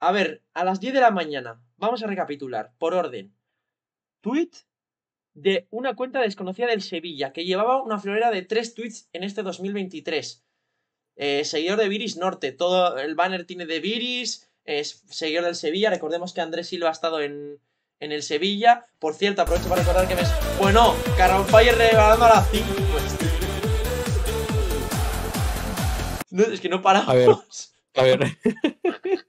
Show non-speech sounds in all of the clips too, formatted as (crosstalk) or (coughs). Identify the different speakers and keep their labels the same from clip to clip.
Speaker 1: A ver, a las 10 de la mañana, vamos a recapitular, por orden. Tweet de una cuenta desconocida del Sevilla, que llevaba una florera de tres tweets en este 2023. Eh, seguidor de Viris Norte, todo el banner tiene de Viris, es seguidor del Sevilla, recordemos que Andrés Silva ha estado en, el Sevilla. Por cierto, aprovecho para recordar que me... Bueno, Caro Fire regalando a las pues. 5. No, es que no paramos. A ver. A ver. (laughs)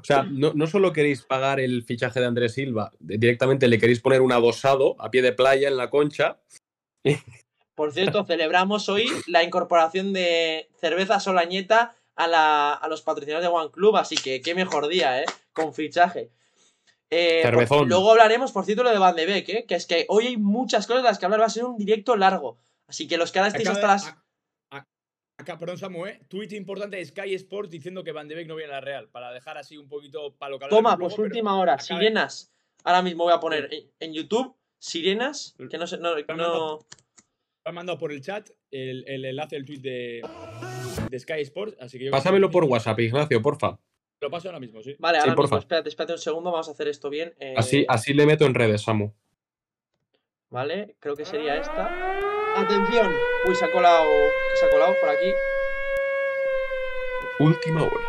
Speaker 1: O sea,
Speaker 2: no, no, solo queréis pagar el fichaje de Andrés Silva, directamente le queréis poner un adosado a pie de playa en la concha.
Speaker 1: Por cierto, celebramos hoy la incorporación de cerveza solañeta a, a los patrocinadores de One Club, así que qué mejor día, ¿eh? Con fichaje. Eh, luego hablaremos, por cierto, de Van de Beek, ¿eh? que es que hoy hay muchas cosas de las que hablar, va a ser un directo largo. Así que los que ahora estéis hasta las
Speaker 3: Acá, perdón, ¿eh? tweet importante de Sky Sports diciendo que Van de Beek no viene a la Real, para dejar así un poquito lo calor. Toma, pues última hora, sirenas.
Speaker 1: Ahora mismo voy a poner en, YouTube,
Speaker 3: sirenas, que no sé, no... Me han mandado por el chat el, enlace del tweet de,
Speaker 1: Sky Sports, así que Pásamelo
Speaker 2: por WhatsApp, Ignacio, porfa.
Speaker 1: Lo paso ahora mismo, sí. Vale, ahora mismo, espérate, un segundo, vamos a hacer esto bien. Eh, así, así
Speaker 2: le meto en redes, Samu.
Speaker 1: ¿Vale? Creo que sería esta. ¡Atención! Uy, se ha colado, se ha colado por aquí.
Speaker 2: Última hora.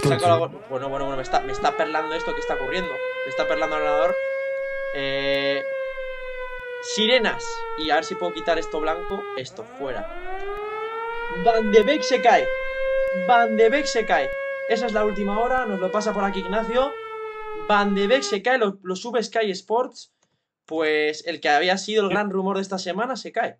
Speaker 2: Bueno,
Speaker 1: bueno, bueno, me está, me está perlando esto que está ocurriendo. Me está perlando el ganador. Eh, sirenas. Y a ver si puedo quitar esto blanco. Esto, fuera. Van de Beek se cae. Van de Beek se cae. Esa es la última hora. Nos lo pasa por aquí Ignacio. Van de Beek se cae. Los lo sube Sky Sports pues el que había sido el gran rumor de esta semana se cae.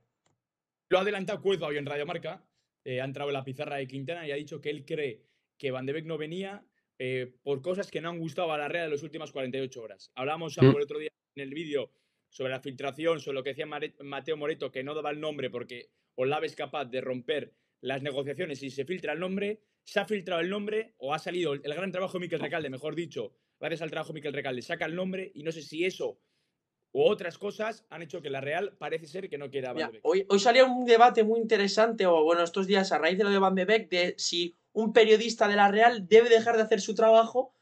Speaker 1: Lo ha adelantado Cuezo hoy en
Speaker 3: Radio Marca. Eh, ha entrado en la pizarra de Quintana y ha dicho que él cree que Van de Beek no venía eh, por cosas que no han gustado a la Real de las últimas 48 horas. Hablábamos mm. el otro día en el vídeo sobre la filtración, sobre lo que decía Mateo Moreto, que no daba el nombre porque Olave es capaz de romper las negociaciones y se filtra el nombre. Se ha filtrado el nombre o ha salido el gran trabajo de Miquel Recalde, mejor dicho, gracias al trabajo de Miquel Recalde, saca el nombre y no sé si eso
Speaker 1: o otras cosas han hecho que la Real parece ser que no quiera Van hoy, hoy un debate muy interesante, o bueno, estos días a raíz de lo de Van de de si un periodista de la Real debe dejar de hacer su trabajo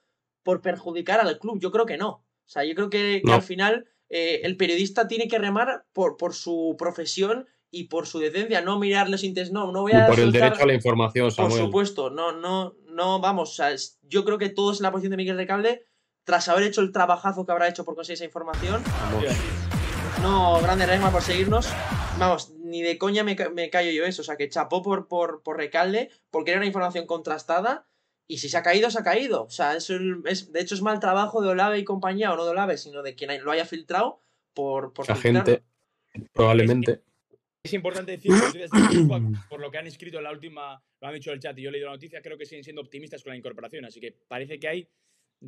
Speaker 1: por perjudicar al club. Yo creo que no. O sea, yo creo que, al final eh, el periodista tiene que remar por, por su profesión y por su decencia, no mirar los intereses, no, no voy a... por el derecho a la información, Samuel. Por supuesto, no, no, no, vamos, yo creo que todos en la posición de Miguel Recalde tras haber hecho el trabajazo que habrá hecho por conseguir esa información. No, grande Resma por seguirnos. Vamos, ni de coña me, me, callo yo eso. O sea, que chapó por, por, por recalde, porque era una información contrastada. Y si se ha caído, se ha caído. O sea, es de hecho es mal trabajo de Olave y compañía, o no de Olave, sino de quien lo haya filtrado por... por la gente,
Speaker 2: probablemente.
Speaker 1: Es, importante decir,
Speaker 3: por lo que han escrito en la última, lo han dicho en el chat y yo he leído la noticia, creo que siguen siendo optimistas con la incorporación. Así que parece que hay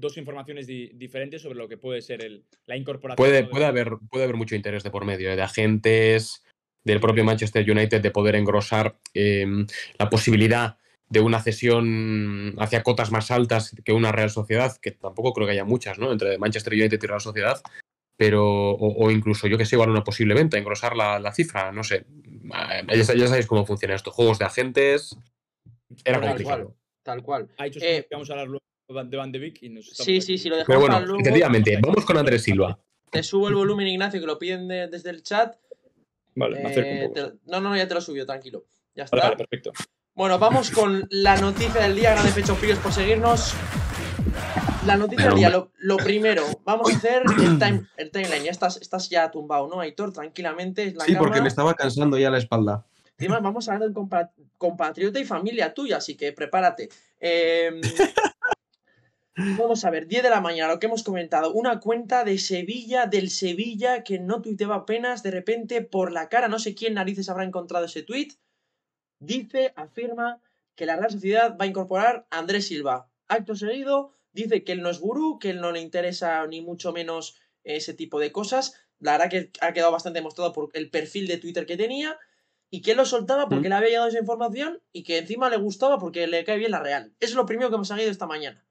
Speaker 3: dos informaciones diferentes sobre lo que puede ser el, la incorporación. Puede, puede,
Speaker 2: haber, puede haber mucho interés de por medio, ¿eh? de agentes del propio Manchester United de poder engrosar em, la posibilidad de una cesión hacia cotas más altas que una Real Sociedad, que tampoco creo que haya muchas, ¿no? Entre Manchester United y Real Sociedad, pero, o, incluso yo que sé, igual una posible venta, engrosar la, cifra, no sé.
Speaker 3: Ah, ya, sabéis
Speaker 2: cómo funciona esto, juegos de agentes, era tal complicado.
Speaker 3: tal cual. Ha eh, que vamos a hablar luego
Speaker 1: de Van y nos Sí, sí, sí, lo dejamos Pero bueno, efectivamente, vamos con Andrés Silva. Te subo el volumen, Ignacio, que lo piden desde el chat.
Speaker 3: Vale, eh,
Speaker 1: no, no, ya te lo subió, tranquilo. Ya está. Vale, perfecto. Bueno, vamos con la noticia del día. Grande pecho fríos por seguirnos. La noticia del día, lo, primero, vamos a hacer el, timeline. Ya estás, ya tumbado, ¿no, Aitor? Tranquilamente. sí, porque me
Speaker 2: estaba cansando ya la espalda.
Speaker 1: vamos a hablar un compatriota y familia tuya, así que prepárate. Eh, (laughs) Vamos a ver, 10 de la mañana, lo que hemos comentado. Una cuenta de Sevilla, del Sevilla, que no tuiteaba apenas, de repente, por la cara, no sé quién narices habrá encontrado ese tuit. Dice, afirma que la Real Sociedad va a incorporar a Andrés Silva. Acto seguido, dice que él no es gurú, que él no le interesa ni mucho menos ese tipo de cosas. La verdad que ha quedado bastante demostrado por el perfil de Twitter que tenía y que él lo soltaba porque mm. le había llegado esa información y que encima le gustaba porque le cae bien la Real. Eso es lo primero que hemos salido esta mañana.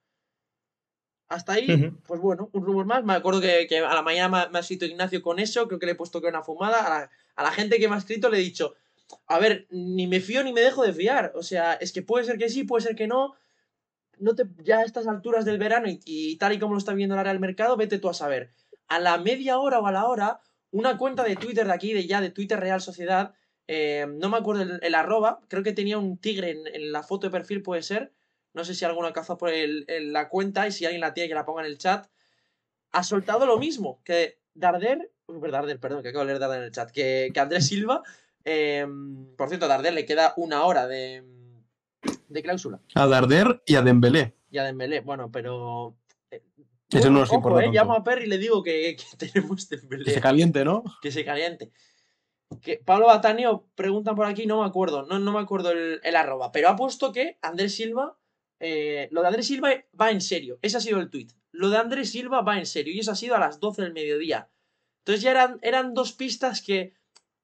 Speaker 1: Hasta ahí, pues bueno, un rumor más. Me acuerdo que, a la mañana me ha escrito Ignacio con eso, creo que le he puesto que una fumada. A la, gente que me ha escrito le he dicho, a ver, ni me fío ni me dejo de fiar. O sea, es que puede ser que sí, puede ser que no. no te, ya a estas alturas del verano y, tal y como lo está viendo área del mercado, vete tú a saber. A la media hora o a la hora, una cuenta de Twitter de aquí, de ya, de Twitter Real Sociedad, eh, no me acuerdo el, arroba, creo que tenía un tigre en, la foto de perfil, puede ser, no sé si alguno cazado por la cuenta y si alguien la tiene que la ponga en el chat, ha soltado lo mismo, que Darder, Darder perdón, que acabo de leer Darder en el chat, que, Andrés Silva, em, por cierto, a Darder le queda una hora de, cláusula.
Speaker 2: A Darder y a Dembélé.
Speaker 1: Y a Dembélé, bueno, pero... Eh,
Speaker 2: Eso no es importante eh, llamo a
Speaker 1: Perry y le digo que, (laughs) tenemos Dembélé. Que se
Speaker 2: caliente, ¿no?
Speaker 1: Que se caliente. Que Pablo Batanio preguntan por aquí, no me acuerdo, no, no me acuerdo el, el, arroba, pero ha puesto que Andrés Silva eh, lo de Andrés Silva va en serio. Ese ha sido el tuit. Lo de Andrés Silva va en serio. Y eso ha sido a las 12 del mediodía. Entonces ya eran, eran dos pistas que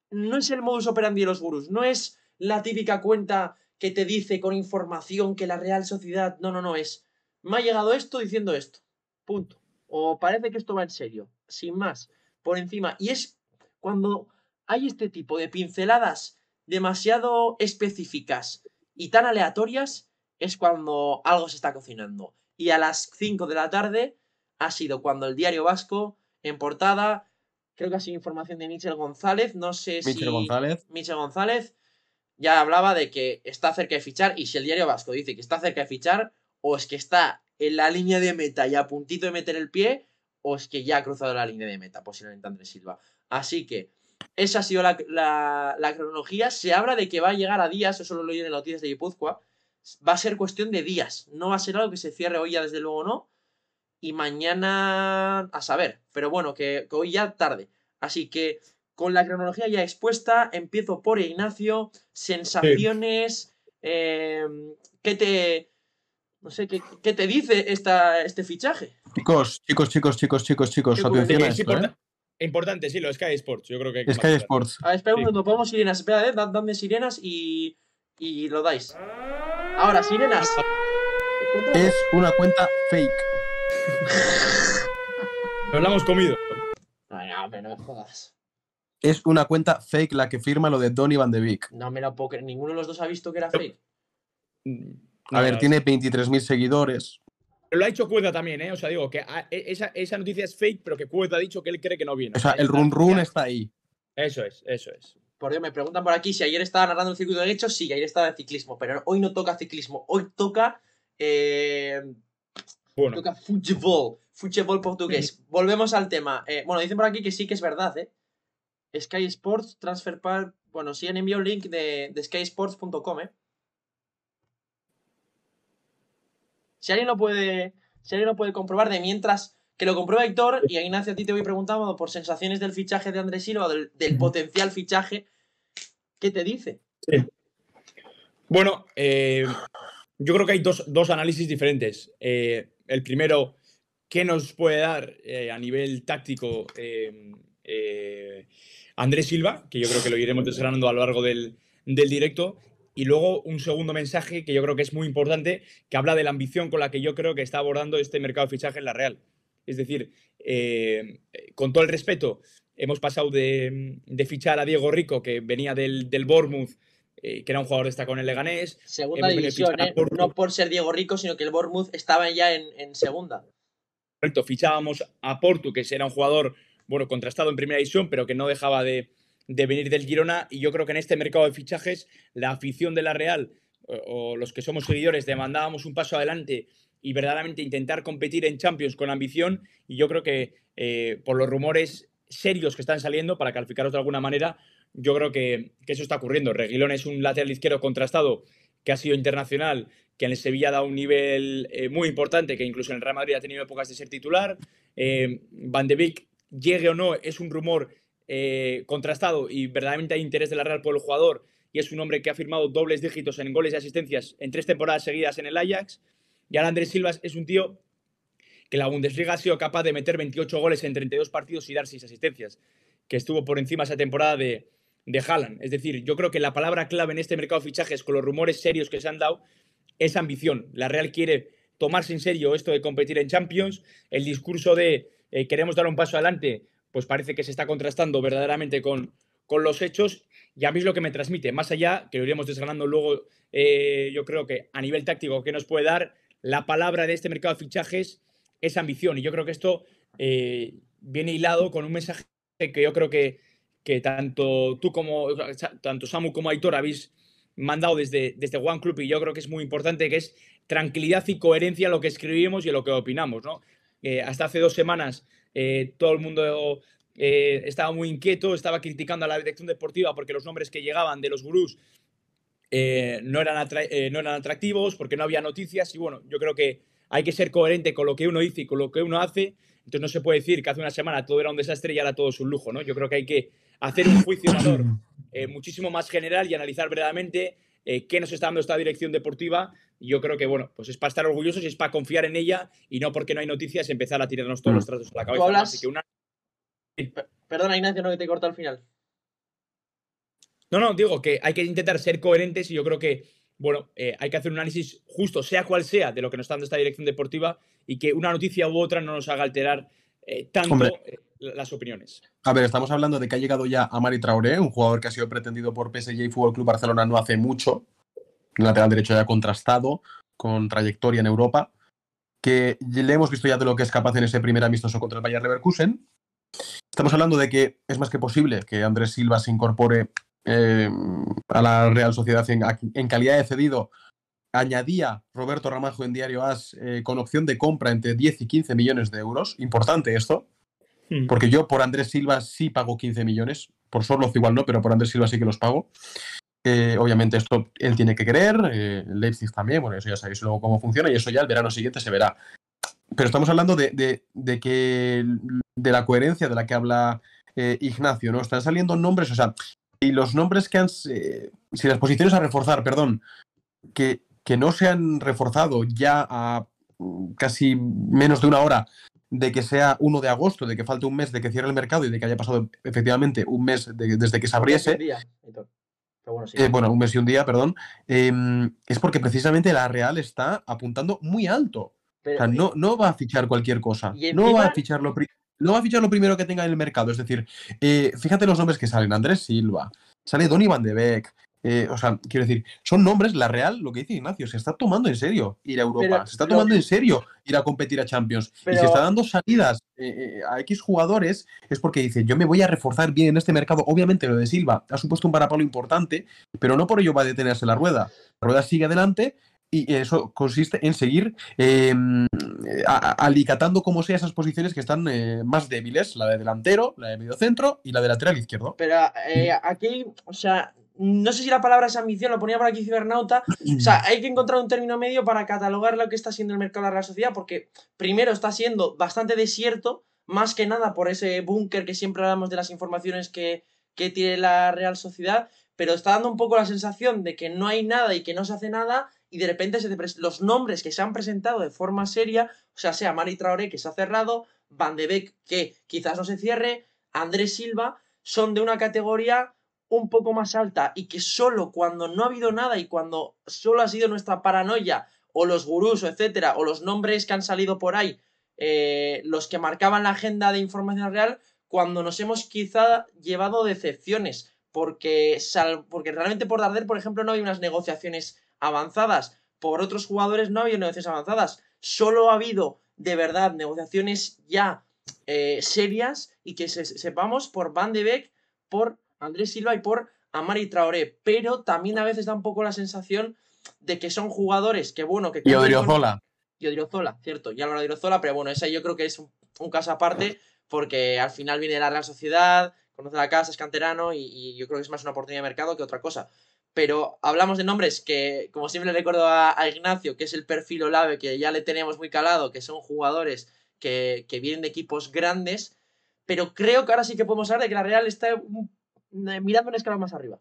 Speaker 1: no es el modus operandi de los gurús. No es la típica cuenta que te dice con información que la Real Sociedad. No, no, no. Es. Me ha llegado esto diciendo esto. Punto. O parece que esto va en serio. Sin más. Por encima. Y es cuando hay este tipo de pinceladas demasiado específicas y tan aleatorias es cuando algo se está cocinando. Y a las 5 de la tarde ha sido cuando el diario vasco, en portada, creo que ha sido información de Michel González, no sé si Michel González. Michel González ya hablaba de que está cerca de fichar y si el diario vasco dice que está cerca de fichar, o es que está en la línea de meta y a puntito de meter el pie, o es que ya ha cruzado la línea de meta, posiblemente Andrés Silva. Así que esa ha sido la, cronología. Se habla de que va a llegar a días, eso lo leí en las noticias de Guipúzcoa, va a ser cuestión de días. No va a ser algo que se cierre hoy ya, desde luego no. Y mañana a saber. Pero bueno, que, que hoy ya tarde. Así que con la cronología ya expuesta, empiezo por Ignacio. Sensaciones. Em, ¿Qué te. No sé, ¿qué, qué te dice esta, este fichaje?
Speaker 2: Chicos, chicos, chicos, chicos, chicos, chicos. Atención
Speaker 1: ¿eh? Importante, sí, lo de Sky Sports. Yo creo que. Sky Sports. A ver, espera un momento, sirenas. Espera, eh, dadme sirenas y, y lo dais. Ahora, sirenas. Es
Speaker 3: una cuenta fake. Nos la hemos comido.
Speaker 1: No, me jodas.
Speaker 2: Es una cuenta fake la que firma lo de Donny Van de Beek.
Speaker 1: No me la puedo creer. ¿Ninguno de los dos ha visto que era fake?
Speaker 2: A ver, tiene 23.000 seguidores.
Speaker 3: Pero lo ha hecho Cueta también, ¿eh? O sea, digo que e- esa, noticia es fake, pero que Cueta ha dicho que él cree que no viene. O sea,
Speaker 2: el run run está ahí.
Speaker 1: Eso es, eso es. Por Dios, me preguntan por aquí si ayer estaba narrando el circuito de derecho. Sí, ayer estaba de ciclismo, pero hoy no toca ciclismo. Hoy toca. Eh, bueno. Toca fútbol. Fútbol portugués. Volvemos al tema. Eh, bueno, dicen por aquí que sí que es verdad, ¿eh? Sky Sports, Transfer Park. Bueno, sí han enviado un link de, de skysports.com, eh. Si alguien lo puede. Si alguien puede comprobar, de mientras que lo comprueba Héctor, y Ignacio, a ti te voy preguntando por sensaciones del fichaje de Andrés Silva, del potencial fichaje ¿Qué te dice?
Speaker 3: Bueno, eh, yo creo que hay dos, análisis diferentes. Eh, el primero, ¿qué nos puede dar eh, a nivel táctico Andrés Silva? Que yo creo que lo iremos desgranando a lo largo del, directo. Y luego un segundo mensaje que yo creo que es muy importante, que habla de la ambición con la que yo creo que está abordando este mercado de fichaje en la Real. Es decir, con todo el respeto, Hemos pasado de, fichar a Diego Rico, que venía del, del Bournemouth, eh, que era un jugador destacado en el Leganés. Segunda división, ¿eh?
Speaker 1: no por ser Diego Rico, sino que el Bournemouth estaba ya en, segunda.
Speaker 3: Correcto, fichábamos a Portu, que era un jugador, bueno, contrastado en primera división, pero que no dejaba de, venir del Girona. Y yo creo que en este mercado de fichajes, la afición de la Real o, los que somos seguidores demandábamos un paso adelante y verdaderamente intentar competir en Champions con ambición. Y yo creo que eh, por los rumores serios que están saliendo, para calificaros de alguna manera, yo creo que, eso está ocurriendo. Reguilón es un lateral izquierdo contrastado que ha sido internacional, que en el Sevilla dado un nivel eh, muy importante, que incluso en el Real Madrid ha tenido épocas de ser titular. Eh, Van de Beek, llegue o no, es un rumor eh, contrastado y verdaderamente hay interés de la Real por el jugador y es un hombre que ha firmado dobles dígitos en goles y asistencias en tres temporadas seguidas en el Ajax. Y ahora Andrés Silvas es un tío que la Bundesliga ha sido capaz de meter 28 goles en 32 partidos y dar 6 asistencias, que estuvo por encima esa temporada de, de Haaland. Es decir, yo creo que la palabra clave en este mercado de fichajes, con los rumores serios que se han dado, es ambición. La Real quiere tomarse en serio esto de competir en Champions. El discurso de eh, queremos dar un paso adelante, pues parece que se está contrastando verdaderamente con, con los hechos. Y a mí es lo que me transmite, más allá, que lo iremos desgranando luego, eh, yo creo que a nivel táctico que nos puede dar, la palabra de este mercado de fichajes esa ambición. Y yo creo que esto eh, viene hilado con un mensaje que yo creo que, que tanto tú como, tanto Samu como Aitor habéis mandado desde, desde One Club y yo creo que es muy importante, que es tranquilidad y coherencia en lo que escribimos y en lo que opinamos. ¿no? Eh, hasta hace dos semanas eh, todo el mundo estaba muy inquieto, estaba criticando a la dirección deportiva porque los nombres que llegaban de los gurús no eran, no, eran atractivos, porque no había noticias y bueno, yo creo que hay que ser coherente con lo que uno dice y con lo que uno hace. Entonces no se puede decir que hace una semana todo era un desastre y ahora todo es un lujo, ¿no? Yo creo que hay que hacer un juicio eh, muchísimo más general y analizar verdaderamente eh, qué nos está dando esta dirección deportiva. Yo creo que, bueno, pues es para estar orgullosos y es para confiar en ella y no porque no hay noticias empezar a tirarnos todos los trastos a la cabeza. Perdona,
Speaker 1: Ignacio, no que te corta al final.
Speaker 3: No, no, digo que hay que intentar ser coherentes y yo creo que bueno, eh, hay que hacer un análisis justo, sea cual sea, de lo que nos está dando esta dirección deportiva y que una noticia u otra no nos haga alterar eh, tanto eh, las opiniones.
Speaker 2: A ver, estamos hablando de que ha llegado ya a Mari Traoré, un jugador que ha sido pretendido por PSG y Fútbol Club Barcelona no hace mucho, lateral derecho ya contrastado, con trayectoria en Europa, que le hemos visto ya de lo que es capaz en ese primer amistoso contra el Bayern Leverkusen. Estamos hablando de que es más que posible que Andrés Silva se incorpore eh, a la Real Sociedad en, calidad de cedido, añadía Roberto Ramajo en Diario As eh, con opción de compra entre 10 y 15 millones de euros. Importante esto, hmm. porque yo por Andrés Silva sí pago 15 millones, por Sorloz igual no, pero por Andrés Silva sí que los pago. Eh, obviamente esto él tiene que creer, Leipzig también, bueno, eso ya sabéis luego cómo funciona y eso ya el verano siguiente se verá. Pero estamos hablando de, de, que de la coherencia de la que habla Ignacio, ¿no? Están saliendo nombres, o sea, y los nombres que han. Eh, si las posiciones a reforzar, perdón, que, que no se han reforzado ya a mm, casi menos de una hora de que sea 1 de agosto, de que falte un mes de que cierre el mercado y de que haya pasado efectivamente un mes desde que se abriese. Eh, bueno, un mes y un día, perdón. Em, es porque precisamente la Real está apuntando muy alto. no, no va a fichar cualquier cosa. No va a fichar lo primero no va a fichar lo primero que tenga en el mercado. Es decir, eh, fíjate los nombres que salen. Andrés Silva, sale Donny Van de Beek. Eh, o sea, quiero decir, son nombres, la Real, lo que dice Ignacio, se está tomando en serio ir a Europa, se está tomando en serio ir a competir a Champions y se está dando salidas eh, a X jugadores, es porque dice, yo me voy a reforzar bien en este mercado. Obviamente lo de Silva ha supuesto un parapalo importante, pero no por ello va a detenerse la rueda. La rueda sigue adelante y eso consiste en seguir em, alicatando como sea esas posiciones que están eh, más débiles, la de delantero, la de medio centro y la de lateral izquierdo.
Speaker 1: Pero eh, mm. aquí, o sea, no sé si la palabra es ambición, lo ponía por aquí Cibernauta. O sea, hay que encontrar un término medio para catalogar lo que está siendo el mercado de la sociedad, porque primero está siendo bastante desierto, más que nada por ese búnker que siempre hablamos de las informaciones que, que tiene la Real Sociedad, pero está dando un poco la sensación de que no hay nada y que no se hace nada y de repente los nombres que se han presentado de forma seria, o sea, sea Mari Traoré que se ha cerrado, Van de Beek que quizás no se cierre, Andrés Silva, son de una categoría un poco más alta y que solo cuando no ha habido nada y cuando solo ha sido nuestra paranoia o los gurús etcétera o los nombres que han salido por ahí eh, los que marcaban la agenda de información real cuando nos hemos quizá llevado decepciones porque, porque realmente por Darder por ejemplo no hay unas negociaciones avanzadas por otros jugadores, no ha habido negociaciones avanzadas. Solo ha habido, de verdad, negociaciones ya eh, serias y que sepamos por Van de Beek, por Andrés Silva y por Amari Traoré. Pero también a veces da un poco la sensación de que son jugadores que, bueno, que... Y Odriozola. Y Odriozola, cierto. Y Álvaro Odriozola, pero bueno, esa yo creo que es un, caso aparte porque al final viene de la Real Sociedad, conoce la casa, es canterano y, yo creo que es más una oportunidad de mercado que otra cosa pero hablamos de nombres que, como siempre le recuerdo a, Ignacio, que es el perfil Olave, que ya le tenemos muy calado, que son jugadores que, vienen de equipos grandes, pero creo que ahora sí que podemos hablar de que la Real está eh, mirando una escalón más arriba.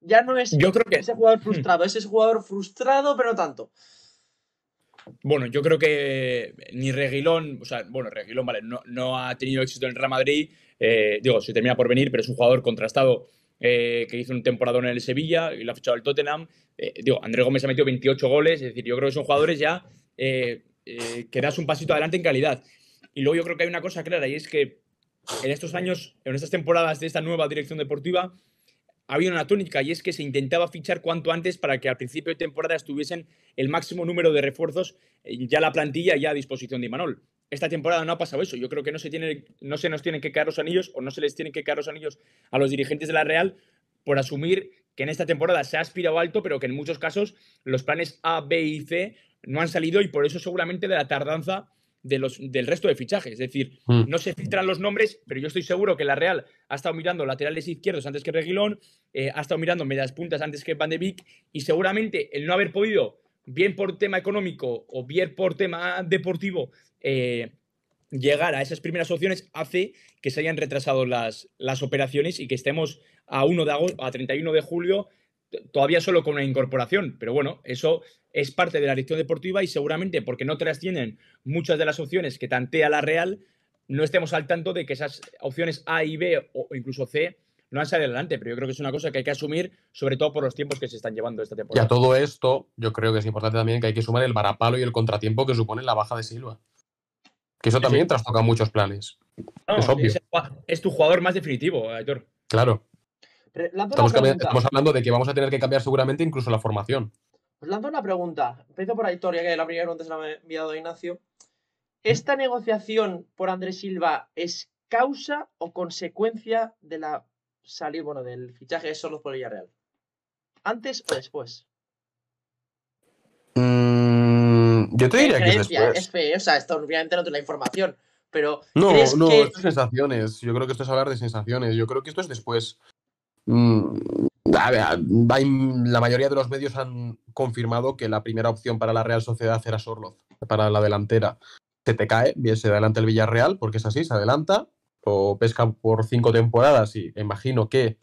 Speaker 1: Ya no es yo creo que... ese jugador hmm. frustrado, es ese jugador frustrado, pero no tanto.
Speaker 3: Bueno, yo creo que ni Reguilón, o sea, bueno, Reguilón, vale, no, ha tenido éxito en el Real Madrid. Eh, digo, se termina por venir, pero es un jugador contrastado eh, que hizo un temporadón en el Sevilla y lo ha fichado el Tottenham. Eh, digo, Andrés Gómez ha metido 28 goles, es decir, yo creo que son jugadores ya eh, que das un pasito adelante en calidad. Y luego yo creo que hay una cosa clara y es que en estos años, en estas temporadas de esta nueva dirección deportiva, había una tónica y es que se intentaba fichar cuanto antes para que al principio de temporada estuviesen el máximo número de refuerzos, ya la plantilla ya a disposición de Imanol esta temporada no ha pasado eso. Yo creo que no se, no se nos tienen que caer los anillos o no se les tienen que caer los anillos a los dirigentes de la Real por asumir que en esta temporada se ha aspirado alto, pero que en muchos casos los planes A, B y C no han salido y por eso seguramente de la tardanza del resto de fichajes. Es decir, hmm. no se filtran los nombres, pero yo estoy seguro que la Real ha estado mirando laterales izquierdos antes que Reguilón, eh, ha estado mirando medias puntas antes que Van de Beek y seguramente el no haber podido bien por tema económico o bien por tema deportivo, eh, llegar a esas primeras opciones hace que se hayan retrasado las, las operaciones y que estemos a 1 de agosto, a 31 de julio todavía solo con una incorporación, pero bueno, eso es parte de la dirección deportiva y seguramente porque no trascienden muchas de las opciones que tantea la Real, no estemos al tanto de que esas opciones A y B o incluso C no han salido adelante, pero yo creo que es una cosa que hay que asumir, sobre todo por los tiempos que se están llevando esta temporada. Y a
Speaker 2: todo esto, yo creo que es importante también que hay que sumar el varapalo y el contratiempo que supone la baja de Silva. Que eso también trastoca muchos planes.
Speaker 3: es tu jugador más definitivo, Aitor.
Speaker 2: Claro.
Speaker 1: Estamos, hablando
Speaker 3: de que vamos a tener que cambiar seguramente incluso
Speaker 2: la formación. Os
Speaker 1: pues lanzo una pregunta. Empiezo por Aitor, ya que la primera pregunta se la ha enviado Ignacio. ¿Esta negociación por Andrés Silva es causa o consecuencia de la salir, bueno, del fichaje de Sorloz por Villarreal? ¿Antes o después?
Speaker 2: Mm, yo te diría que es después.
Speaker 1: o sea, esto obviamente no tiene la información, pero. No, no, esto es
Speaker 2: sensaciones. Yo creo que esto es hablar de sensaciones. Yo creo que esto es después. Mm, la mayoría de los medios han confirmado que la primera opción para la Real Sociedad era Sorloz, para la delantera. Se te cae, viene se adelanta el Villarreal, porque es así, se adelanta, o pesca por cinco temporadas y imagino que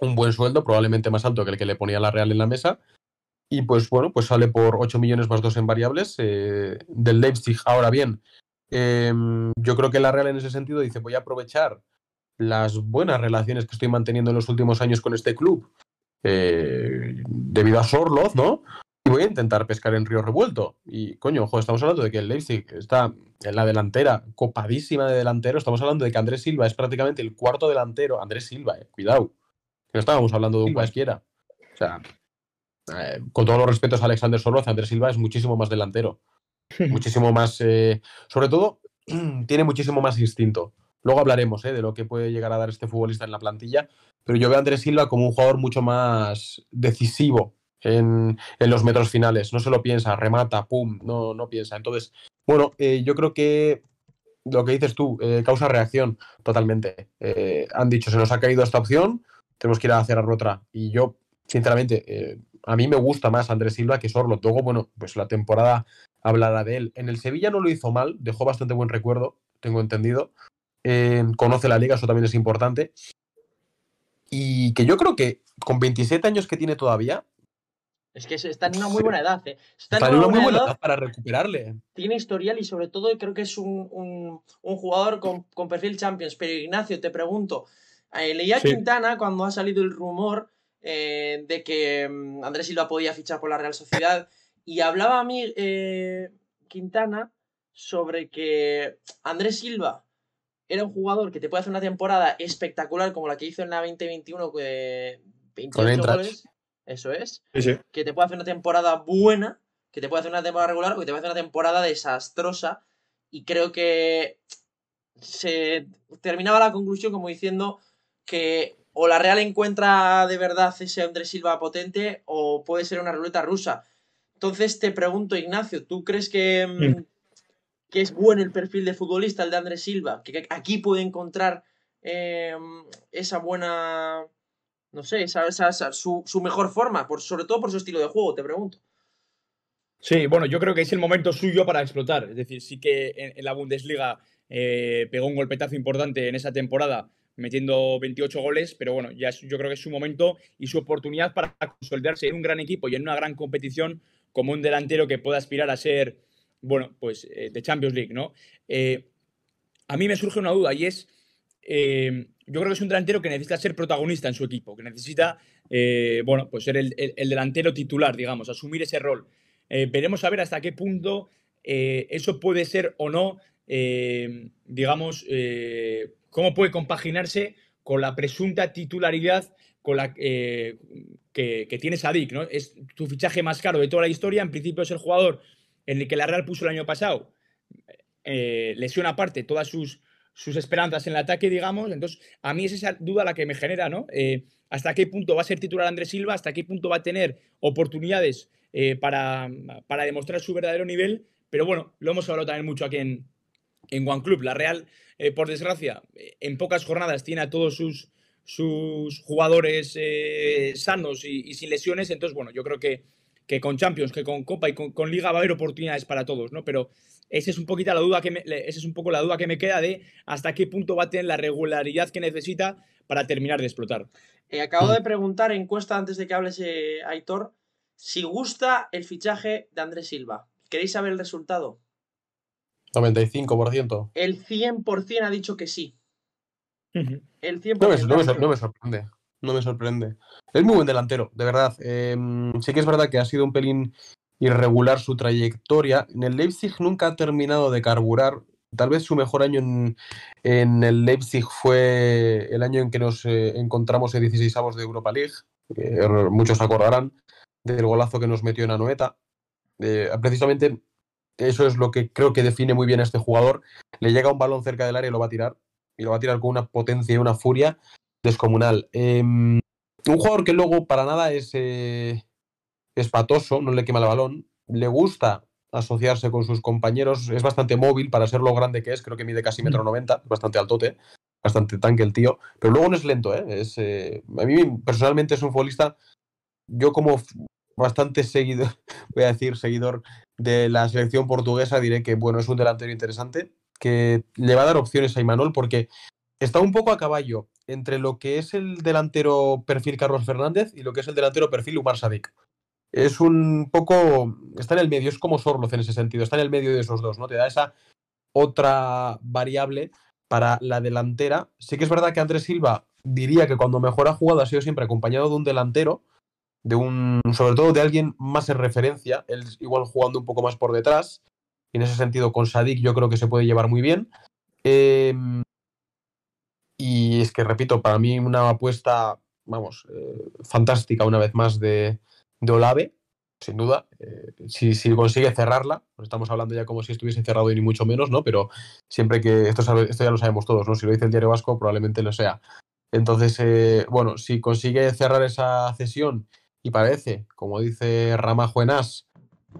Speaker 2: un buen sueldo, probablemente más alto que el que le ponía la Real en la mesa. Y pues bueno, pues sale por 8 millones más dos en variables eh, del Leipzig. Ahora bien, em, yo creo que la Real en ese sentido dice, voy a aprovechar las buenas relaciones que estoy manteniendo en los últimos años con este club, eh, debido a Sorloz, ¿no? Y voy a intentar pescar en río revuelto. Y coño, ojo, estamos hablando de que el Leipzig está en la delantera, copadísima de delantero. Estamos hablando de que Andrés Silva es prácticamente el cuarto delantero. Andrés Silva, eh, cuidado. no estábamos hablando de un cualquiera. O sea, eh, con todos los respetos a Alexander Sorloz, Andrés Silva es muchísimo más delantero. (laughs) muchísimo más. Eh, sobre todo, (clears throat) tiene muchísimo más instinto. Luego hablaremos de lo que puede llegar a dar este futbolista en la plantilla. Pero yo veo a Andrés Silva como un jugador mucho más decisivo en, los metros finales. No se lo piensa, remata, pum, no, no piensa. Entonces, bueno, eh, yo creo que lo que dices tú, eh, causa reacción totalmente. Eh, han dicho, se nos ha caído esta opción, tenemos que ir a cerrar otra. Y yo, sinceramente, a mí me gusta más Andrés Silva que Sorlo. Luego, bueno, pues la temporada hablará de él. En el Sevilla no lo hizo mal, dejó bastante buen recuerdo, tengo entendido. conoce la liga, eso también es importante. Y que yo creo que con 27 años que tiene todavía,
Speaker 1: es que está en una muy buena edad, ¿eh? Está, en una, muy buena edad,
Speaker 2: para recuperarle.
Speaker 1: Tiene historial y sobre todo creo que es un, jugador con, perfil Champions. Pero Ignacio, te pregunto, eh, leía Quintana cuando ha salido el rumor eh, de que mm, Andrés Silva podía fichar por la Real Sociedad y hablaba a mí Quintana sobre que Andrés Silva era un jugador que te puede hacer una temporada espectacular como la que hizo en la 2021 que 28 eso es. Que te puede hacer una temporada buena, que te puede hacer una temporada regular o que te puede hacer una temporada desastrosa. Y creo que se terminaba la conclusión como diciendo que o la Real encuentra de verdad ese Andrés Silva potente o puede ser una ruleta rusa. Entonces te pregunto, Ignacio, ¿tú crees que, mm, que es bueno el perfil de futbolista, el de Andrés Silva? Que aquí puede encontrar em, esa buena no sé, esa, es su, mejor forma, por, sobre todo por su estilo de juego, te pregunto.
Speaker 3: Sí, bueno, yo creo que es el momento suyo para explotar. Es decir, sí que en, la Bundesliga eh, pegó un golpetazo importante en esa temporada, metiendo 28 goles, pero bueno, ya yo creo que es su momento y su oportunidad para consolidarse en un gran equipo y en una gran competición como un delantero que pueda aspirar a ser, bueno, pues eh, de Champions League, ¿no? Eh, a mí me surge una duda y es, yo creo que es un delantero que necesita ser protagonista en su equipo, que necesita, eh, bueno, pues ser el, delantero titular, digamos, asumir ese rol. Eh, veremos a ver hasta qué punto eh, eso puede ser o no, digamos, cómo puede compaginarse con la presunta titularidad con la, que, tiene Sadik, ¿no? Es tu fichaje más caro de toda la historia, en principio es el jugador en el que la Real puso el año pasado, lesión aparte, todas sus sus esperanzas en el ataque, digamos. Entonces, a mí es esa duda la que me genera, ¿no? Eh, ¿Hasta qué punto va a ser titular Andrés Silva? ¿Hasta qué punto va a tener oportunidades eh, para, para, demostrar su verdadero nivel? Pero bueno, lo hemos hablado también mucho aquí en, en One Club. La Real, eh, por desgracia, en pocas jornadas tiene a todos sus, sus jugadores sanos y, sin lesiones. Entonces, bueno, yo creo que, que con Champions, que con Copa y con, con Liga va a haber oportunidades para todos, ¿no? Pero esa es un poquito la duda que me, es un poco la duda que me queda de hasta qué punto va a tener la regularidad que necesita para terminar de explotar.
Speaker 1: Eh, acabo de preguntar encuesta antes de que hables Aitor si gusta el fichaje de Andrés Silva. ¿Queréis saber el resultado?
Speaker 2: 95%.
Speaker 1: El 100% ha dicho que sí. El no me,
Speaker 2: sorprende. No me sorprende. Es muy buen delantero, de verdad. Eh, sí que es verdad que ha sido un pelín irregular su trayectoria. En el Leipzig nunca ha terminado de carburar. Tal vez su mejor año en, el Leipzig fue el año en que nos eh, encontramos en 16 avos de Europa League. Er, muchos acordarán del golazo que nos metió en Anoeta. Eh, precisamente eso es lo que creo que define muy bien a este jugador. Le llega un balón cerca del área y lo va a tirar. Y lo va a tirar con una potencia y una furia descomunal. Em, un jugador que luego para nada es eh, es patoso, no le quema el balón, le gusta asociarse con sus compañeros, es bastante móvil para ser lo grande que es, creo que mide casi mm. metro noventa, bastante altote, bastante tanque el tío, pero luego no es lento, ¿eh? Es, eh, a mí personalmente es un futbolista, yo como bastante seguidor, (laughs) voy a decir seguidor de la selección portuguesa, diré que bueno, es un delantero interesante, que le va a dar opciones a Imanol porque está un poco a caballo entre lo que es el delantero perfil Carlos Fernández y lo que es el delantero perfil Umar Sadik es un poco, está en el medio, es como Sorloth en ese sentido, está en el medio de esos dos, ¿no? Te da esa otra variable para la delantera. Sí que es verdad que Andrés Silva diría que cuando mejor ha jugado ha sido siempre acompañado de un delantero, de un, sobre todo de alguien más en referencia, él igual jugando un poco más por detrás. Y en ese sentido, con Sadik yo creo que se puede llevar muy bien. Em, y es que, repito, para mí una apuesta, vamos, eh, fantástica una vez más de, de Olave, sin duda. Eh, si, consigue cerrarla, pues estamos hablando ya como si estuviese cerrado y ni mucho menos, ¿no? Pero siempre que esto, esto ya lo sabemos todos, ¿no? Si lo dice el diario vasco, probablemente lo sea. Entonces, eh, bueno, si consigue cerrar esa cesión y parece, como dice Ramajo Juenas,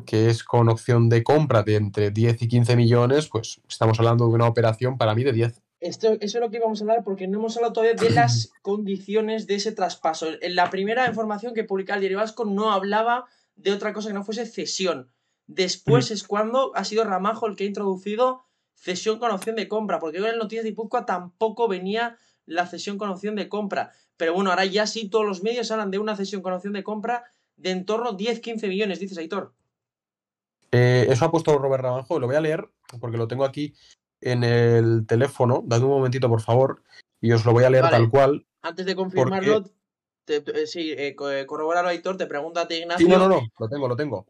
Speaker 2: que es con opción de compra de entre 10 y 15 millones, pues estamos hablando de una operación para mí de 10
Speaker 1: eso es lo que íbamos a hablar porque no hemos hablado todavía de las (clears throat) condiciones de ese traspaso. En la primera información que publicó el diario Vasco no hablaba de otra cosa que no fuese cesión. Después mm. es cuando ha sido Ramajo el que ha introducido cesión con opción de compra, porque en el noticias de Ipuzkoa tampoco venía la cesión con opción de compra. Pero bueno, ahora ya sí todos los medios hablan de una cesión con opción de compra de en torno a 10-15 millones, dices Aitor.
Speaker 2: Eh, eso ha puesto Robert Ramajo, lo voy a leer porque lo tengo aquí en el teléfono, dadme un momentito por favor, y os lo voy a leer tal cual.
Speaker 1: Antes de confirmarlo, eh, sí, eh, eh, corroborarlo, te pregunta Ignacio. Sí, no, no, no,
Speaker 2: lo tengo, lo tengo.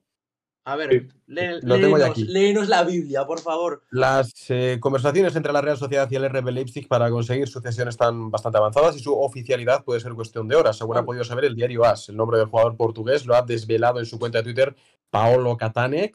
Speaker 1: A ver, la Biblia, por favor.
Speaker 2: Las conversaciones entre la Real Sociedad y el RB Leipzig para conseguir sucesión están bastante avanzadas y su oficialidad puede ser cuestión de horas, según ha ah. podido saber el diario AS. El nombre del jugador portugués lo ha desvelado en su cuenta de Twitter Paolo Katanek,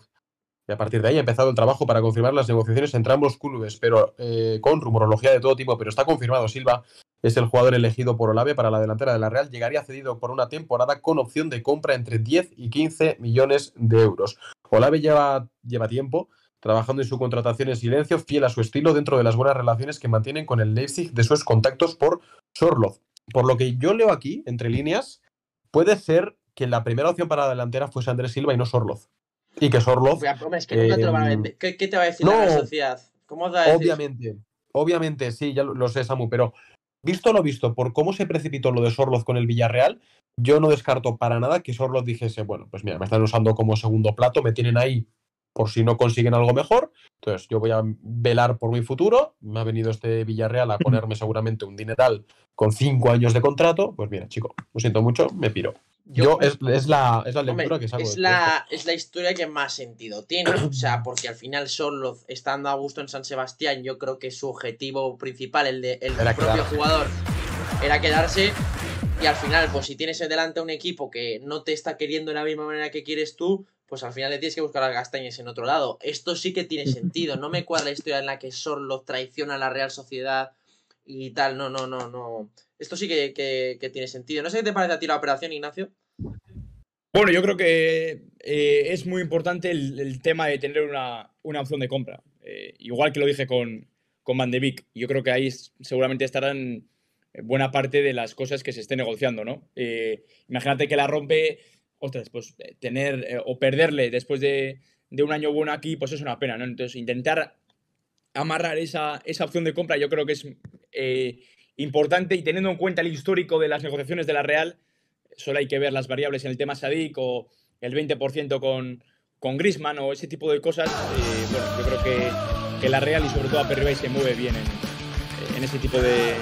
Speaker 2: y a partir de ahí ha empezado el trabajo para confirmar las negociaciones entre ambos clubes, pero eh, con rumorología de todo tipo, pero está confirmado Silva. Es el jugador elegido por Olave para la delantera de la Real. Llegaría cedido por una temporada con opción de compra entre 10 y 15 millones de euros. Olave lleva, lleva tiempo trabajando en su contratación en silencio, fiel a su estilo dentro de las buenas relaciones que mantienen con el Leipzig de sus contactos por Sorloth. Por lo que yo leo aquí, entre líneas, puede ser que la primera opción para la delantera fuese Andrés Silva y no Sorloth. Y que Sorloff. ¿Qué, te va a decir la sociedad?
Speaker 1: Obviamente,
Speaker 2: obviamente, sí, ya lo, sé, Samu, pero visto lo visto, por cómo se precipitó lo de Sorloff con el Villarreal, yo no descarto para nada que Sorloff dijese, bueno, pues mira, me están usando como segundo plato, me tienen ahí por si no consiguen algo mejor. Entonces, yo voy a velar por mi futuro. Me ha venido este Villarreal a ponerme seguramente un dineral con cinco años de contrato. Pues mira, chico, lo siento mucho, me piro. Yo, es, la, es la lectura que Es la,
Speaker 1: es la historia que más sentido tiene. o sea, porque al final Sorloth, estando a gusto en San Sebastián, yo creo que su objetivo principal, el, de, el propio jugador, era quedarse. Y al final, pues si tienes delante un equipo que no te está queriendo de la misma manera que quieres tú, pues al final le tienes que buscar las castañas en otro lado. Esto sí que tiene sentido. No me cuadra la historia en la que Sorloz traiciona a la Real Sociedad y tal. No, no, no, no esto sí que, tiene sentido. No sé qué te parece a ti la operación, Ignacio.
Speaker 3: Bueno, yo creo que eh, es muy importante el, tema de tener una, opción de compra. Eh, igual que lo dije con, con Van de yo creo que ahí seguramente estarán eh, buena parte de las cosas que se esté negociando, ¿no? imagínate que la rompe, ostras, pues tener o perderle después de, un año bueno aquí, pues es una pena, ¿no? Entonces, intentar amarrar esa, esa opción de compra yo creo que es importante y teniendo en cuenta el histórico de las negociaciones de la Real, solo hay que ver las variables en el tema Sadik o el 20% con, con Grisman o ese tipo de cosas. Eh, bueno, yo creo que, la Real y sobre todo a Pervé se mueve bien en, en ese tipo de,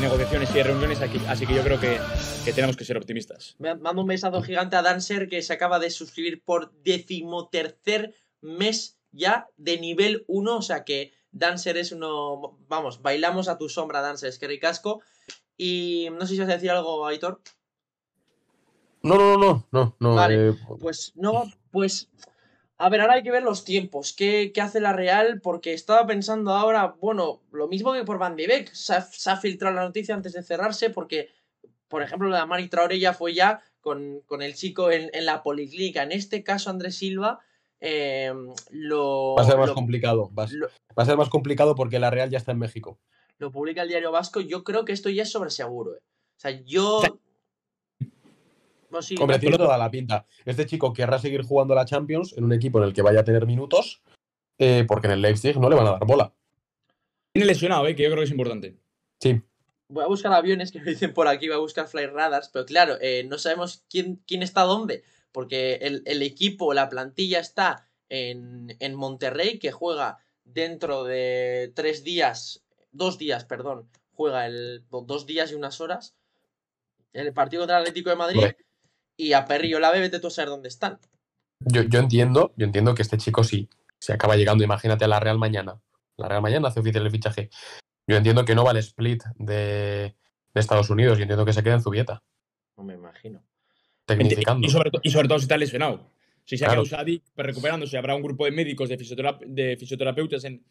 Speaker 3: negociaciones y de reuniones así que yo creo que, tenemos que ser optimistas.
Speaker 1: mando un mensaje gigante a Dancer que se acaba de suscribir por decimotercer mes ya de nivel 1, o sea que Dancer es uno, vamos, bailamos a tu sombra, Dancer, es que ricasco. Y no sé si vas a decir algo, Aitor.
Speaker 2: No, no, no, no, no. Vale, eh,
Speaker 1: pues no, pues... A ver, ahora hay que ver los tiempos. ¿Qué, hace la Real? Porque estaba pensando ahora, bueno, lo mismo que por Van de Se ha, filtrado la noticia antes de cerrarse porque, por ejemplo, la Mari Traore ya fue ya con, el chico en, en, la policlínica. En este caso, Andrés Silva Em, va a ser más
Speaker 2: complicado. Va, a ser más complicado porque la Real ya está en México.
Speaker 1: Lo publica el Diario Vasco. Yo creo que esto ya es sobre seguro. Eh. O sea, yo. toda
Speaker 2: la pinta. Este chico querrá seguir jugando la Champions en un equipo en el que vaya a tener minutos, eh, porque en el Leipzig no le van a dar bola. Tiene
Speaker 1: lesionado, eh, que yo creo que es importante. Sí. Voy a buscar aviones que me dicen por aquí, voy a buscar fly radars, pero claro, no sabemos quién, quién está dónde porque el, equipo, la plantilla está en, Monterrey, que juega dentro de tres días, dos días, perdón, juega el, dos días y unas horas el partido contra el Atlético de Madrid y a perrillo la bebe vete tú saber dónde están.
Speaker 2: Yo, entiendo, yo entiendo que este chico sí, se acaba llegando, imagínate a la Real mañana. La Real mañana hace oficial el fichaje. Yo entiendo que no va split de, de Estados Unidos, yo entiendo que se queda en Zubieta.
Speaker 1: No me imagino.
Speaker 3: Y sobre, todo si está lesionado. Si se ha quedado Sadik recuperándose, habrá un grupo de médicos, de, fisioterapeutas en,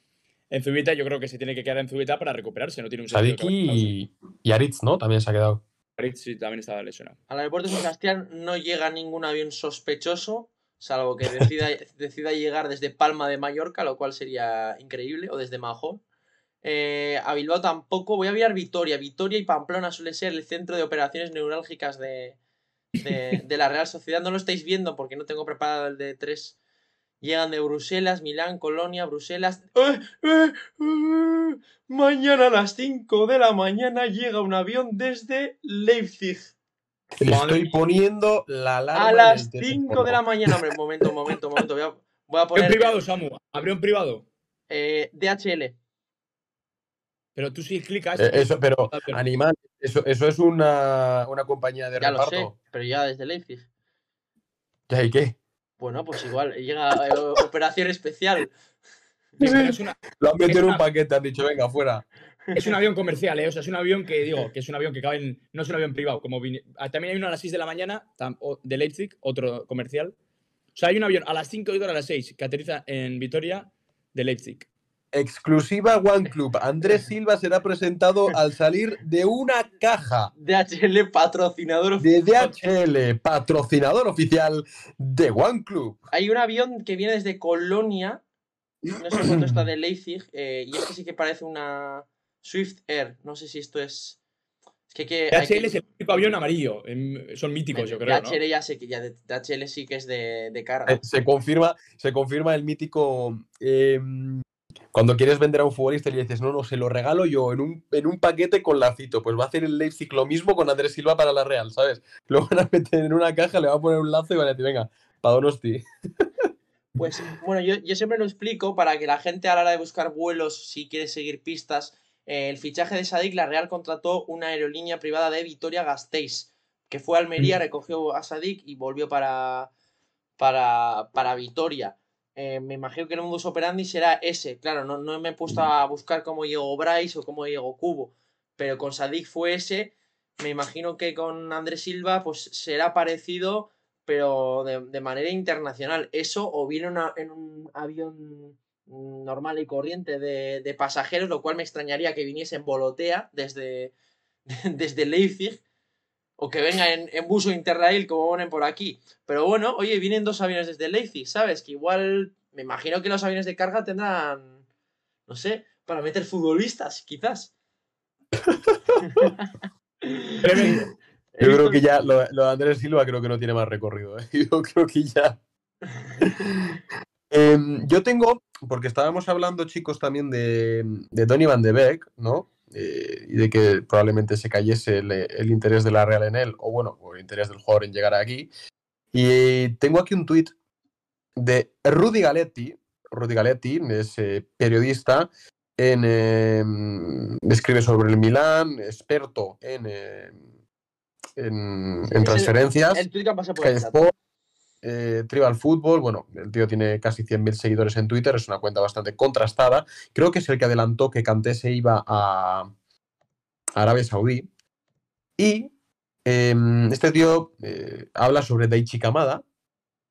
Speaker 3: en Zubita. Yo creo que se tiene que quedar en Zubita para recuperarse. No tiene un Sadik y, Aritz, ¿no? También se ha quedado. Aritz sí, también estaba lesionado.
Speaker 1: Al aeropuerto de Sebastián no llega ningún avión sospechoso, salvo que decida, (laughs) decida llegar desde Palma de Mallorca, lo cual sería increíble, o desde Mahón. Eh, a Bilbao tampoco. Voy a mirar Vitoria. Vitoria y Pamplona suele ser el centro de operaciones neurálgicas de, de, la Real Sociedad. No lo estáis viendo porque no tengo preparado el de tres. Llegan de Bruselas, Milán, Colonia, Bruselas. ¡Eh, eh, eh! Mañana a las 5 de la mañana llega un avión desde Leipzig.
Speaker 2: estoy poniendo la alarma. A las
Speaker 3: 5
Speaker 1: de la mañana, hombre, momento, momento, momento. Voy a, voy a poner. privado, Samu. Abre un privado. DHL. Pero tú sí clicas. Este. eso, pero, ah,
Speaker 2: animal, eso, es una,
Speaker 1: compañía de ya reparto. Lo sé, pero ya desde Leipzig. y qué? Bueno, pues igual, llega operación especial.
Speaker 3: (laughs) lo han metido en un paquete, han dicho, venga, fuera. Es un avión comercial, ¿eh? O sea, es un avión que, digo, que es un avión que cabe en... No es un avión privado, como... Ah, también hay uno a las 6 de la mañana de Leipzig, otro comercial. O sea, hay un avión a las 5 y a las 6 que aterriza en Vitoria de Leipzig.
Speaker 2: Exclusiva One Club. Andrés (laughs) Silva será presentado al salir de una caja. DHL patrocinador De DHL, patrocinador oficial de One Club.
Speaker 1: Hay un avión que viene desde Colonia. (clears throat) No sé cuánto está de Leipzig. Eh, y este sí que parece una Swift Air. No sé si esto es. es que, que DHL es el típico avión amarillo. Son míticos, yo creo. DHL ya sé que ya DHL sí que es de, de carga. Eh, se
Speaker 2: confirma, se confirma el mítico. Em, cuando quieres vender a un futbolista y le dices, no, no, se lo regalo yo en un, en un paquete con lacito, pues va a hacer el
Speaker 1: Leipzig lo mismo con Andrés Silva para la Real, ¿sabes? (laughs)
Speaker 2: Lo van a meter en una caja, le va a poner un lazo y van a decir, venga, para Donosti. (laughs)
Speaker 1: Pues bueno, yo, siempre lo explico para que la gente a la hora de buscar vuelos, si quiere seguir pistas, eh, el fichaje de Sadik, la Real contrató una aerolínea privada de Vitoria Gasteiz, que fue a Almería, mm. recogió a Sadik y volvió para, para, para Vitoria. Eh, me imagino que el modus operandi será ese. Claro, no, no me he puesto a buscar cómo llegó Bryce o cómo llegó Cubo, pero con Sadik fue ese. Me imagino que con Andrés Silva pues será parecido, pero de, manera internacional. Eso o viene en un avión normal y corriente de, pasajeros, lo cual me extrañaría que viniese en bolotea desde, (laughs) desde Leipzig o que venga en, en bus interrail como ponen por aquí. Pero bueno, oye, vienen dos aviones desde Leipzig, ¿sabes? Que igual me imagino que los aviones de carga tendrán, no sé, para meter futbolistas, quizás.
Speaker 2: Yo creo que ya lo, de Andrés Silva creo que no tiene más recorrido. ¿eh? (laughs) Yo creo que ya. Em, yo tengo, porque estábamos hablando, chicos, también de, de Tony Van de Beek, ¿no? Eh, y de que probablemente se cayese el, interés de la Real en él, o bueno, o el interés del jugador en llegar aquí. Y tengo aquí un tuit de Rudy Galetti, Rudy Galetti es eh, periodista, en, em, escribe sobre el Milán, experto en, em, en, transferencias. que eh, tribal Football, bueno, el tío tiene casi 100.000 seguidores en Twitter, es una cuenta bastante contrastada. Creo que es el que adelantó que Kanté se iba a Arabia Saudí. Y em, este tío eh, habla sobre Daichi Kamada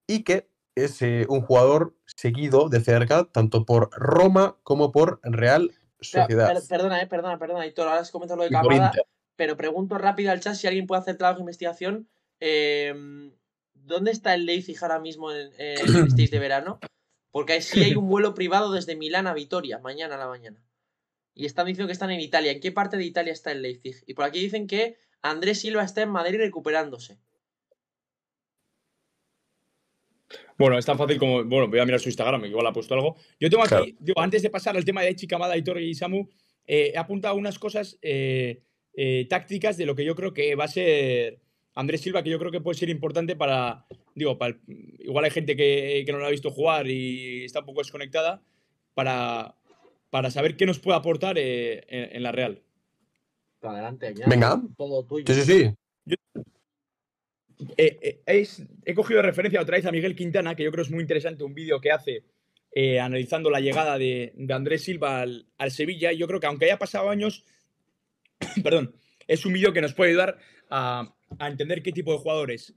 Speaker 2: y que es eh, un jugador seguido de cerca tanto por Roma como por Real Sociedad. Pero,
Speaker 1: perdona, perdona, perdona, Héctor, ahora has comentado lo de Kamada, pero pregunto rápido al chat si alguien puede hacer trabajo de investigación. Eh, ¿dónde está el Leipzig ahora mismo en, el (clears throat) de verano? Porque sí hay un vuelo privado desde Milán a Vitoria, mañana a la mañana. Y están diciendo que están en Italia. ¿En qué parte de Italia está el Leipzig? Y por aquí dicen que Andrés Silva está en Madrid recuperándose.
Speaker 3: Bueno, es tan fácil como. Bueno, voy a mirar su Instagram, igual ha puesto algo. Yo tengo aquí, antes de pasar al tema de Chicamada, Hitor y Samu, eh, he apuntado unas cosas eh, eh, tácticas de lo que yo creo que va a ser Andrés Silva, que yo creo que puede ser importante para, digo, igual hay gente que, no lo ha visto jugar y está un poco desconectada, para, para saber qué nos puede aportar eh, en, la Real. Adelante,
Speaker 1: ya. Venga. Todo tuyo. Sí, sí,
Speaker 3: sí. Eh, eh, he cogido referencia otra vez a Miguel Quintana, que yo creo es muy interesante un vídeo que hace analizando la llegada de, Andrés Silva al, al Sevilla. Y yo creo que aunque haya pasado años, (coughs) perdón, es un vídeo que nos puede ayudar a, a entender qué tipo de jugadores.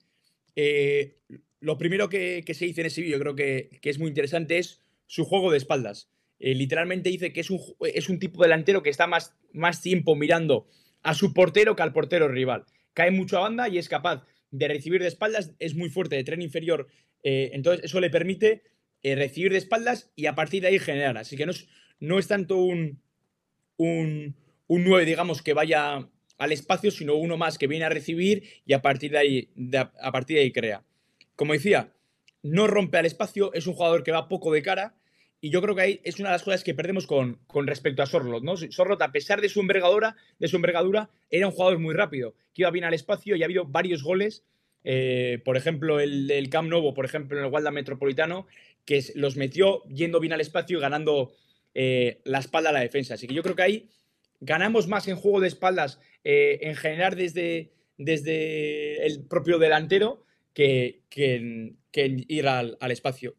Speaker 3: Eh, lo primero que, se dice en ese vídeo, creo que, es muy interesante, es su juego de espaldas. Eh, literalmente dice que es un, es un tipo delantero que está más, más tiempo mirando a su portero que al portero rival. Cae mucho a banda y es capaz de recibir de espaldas, es muy fuerte, de tren inferior. Eh, entonces, eso le permite recibir de espaldas y a partir de ahí generar. Así que no es, no es tanto un, un, un 9, digamos, que vaya al espacio, sino uno más que viene a recibir y a partir de ahí, a partir de crea. Como decía, no rompe al espacio, es un jugador que va poco de cara. Y yo creo que ahí es una de las cosas que perdemos con, respecto a Sorlot, ¿no? Sorlot, a pesar de su envergadura, de su envergadura, era un jugador muy rápido, que iba bien al espacio y ha habido varios goles. Eh, por ejemplo, el del Camp Novo, por ejemplo, en el Walda Metropolitano, que los metió yendo bien al espacio y ganando eh, la espalda a la defensa. Así que yo creo que ahí ganamos más en juego de espaldas, eh, en generar desde, desde el propio delantero, que, en, ir al, espacio.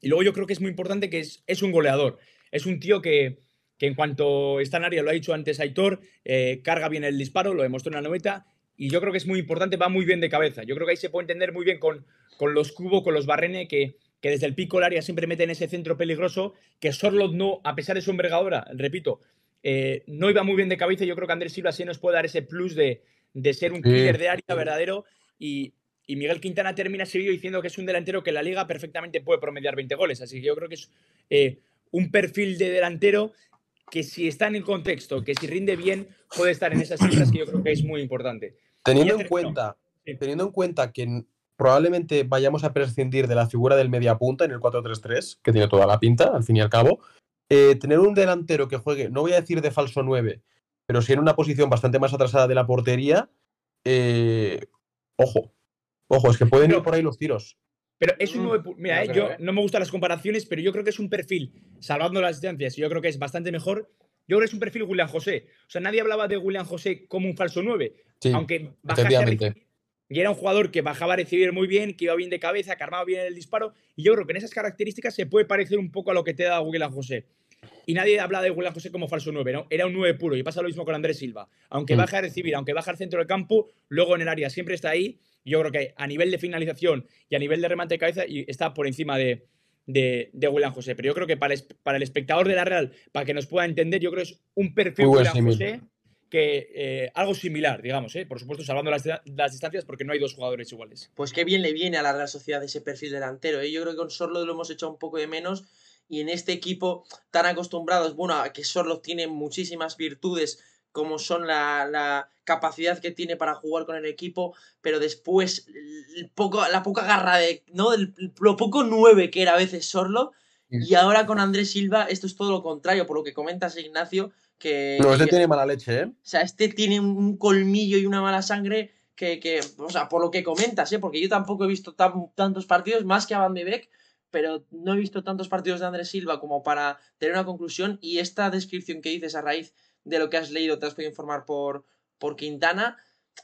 Speaker 3: Y luego yo creo que es muy importante que es, un goleador. Es un tío que, que, en cuanto está en área, lo ha dicho antes Aitor, eh, carga bien el disparo, lo demostró en la noveta. Y yo creo que es muy importante, va muy bien de cabeza. Yo creo que ahí se puede entender muy bien con, los cubos con los Barrene, que, que desde el pico el área siempre mete en ese centro peligroso, que Sorlot no, a pesar de su envergadura, repito, eh, no iba muy bien de cabeza. Yo creo que Andrés Silva sí nos puede dar ese plus de, ser un líder de área verdadero. Y, Miguel Quintana termina seguido diciendo que es un delantero que la liga perfectamente puede promediar 20 goles. Así que yo creo que es eh, un perfil de delantero que si está en el contexto, que si rinde bien, puede estar en esas cifras que yo creo que es muy importante. Teniendo en cuenta,
Speaker 2: teniendo en cuenta que probablemente vayamos a prescindir de la figura del mediapunta en el 4-3-3, que tiene toda la pinta, al fin y al cabo, eh, tener un delantero que juegue, no voy a decir de falso 9, pero si en una posición bastante más atrasada de la portería, eh, ojo, ojo, es que pueden ir por ahí los tiros.
Speaker 3: Pero es un 9. Mm, mira, eh, yo no me gustan las comparaciones, pero yo creo que es un perfil, salvando las distancias, yo creo que es bastante mejor. Yo creo que es un perfil Julián José. O sea, nadie hablaba de Julián José como un falso 9. aunque y era un jugador que bajaba a recibir muy bien, que iba bien de cabeza, que armaba bien el disparo. Y yo creo que en esas características se puede parecer un poco a lo que te da William José. Y nadie habla de William José como falso 9, ¿no? Era un 9 puro. Y pasa lo mismo con Andrés Silva. Aunque mm. baja a recibir, aunque baja al centro del campo, luego en el área siempre está ahí. Yo creo que a nivel de finalización y a nivel de remate de cabeza está por encima de, de, José. Pero yo creo que para el, espectador de la Real, para que nos pueda entender, yo creo que es un perfil William José que eh, algo similar, digamos, ¿eh? por supuesto, salvando las, distancias
Speaker 1: porque no hay dos jugadores iguales. Pues qué bien le viene a la Real Sociedad ese perfil delantero. ¿eh? Yo creo que con Sorlo lo hemos echado un poco de menos y en este equipo tan acostumbrados, bueno, a que Sorlo tiene muchísimas virtudes como son la, capacidad que tiene para jugar con el equipo, pero después poco, la poca garra de, ¿no? lo poco nueve que era a veces Sorlo, y ahora con Andrés Silva esto es todo lo contrario, por lo que comentas Ignacio, pero no, este tiene
Speaker 2: mala leche, ¿eh? O
Speaker 1: sea, este tiene un colmillo y una mala sangre que, o sea, por lo que comentas, ¿eh? Porque yo tampoco he visto tantos partidos, más que a Van de Beek, pero no he visto tantos partidos de Andrés Silva como para tener una conclusión. Y esta descripción que dices a raíz de lo que has leído, te has podido informar por, por Quintana,